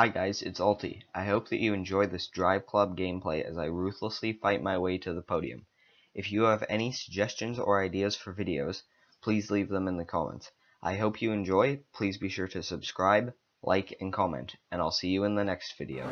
Hi guys, it's Alti. I hope that you enjoy this Drive Club gameplay as I ruthlessly fight my way to the podium. If you have any suggestions or ideas for videos, please leave them in the comments. I hope you enjoy, please be sure to subscribe, like, and comment, and I'll see you in the next video.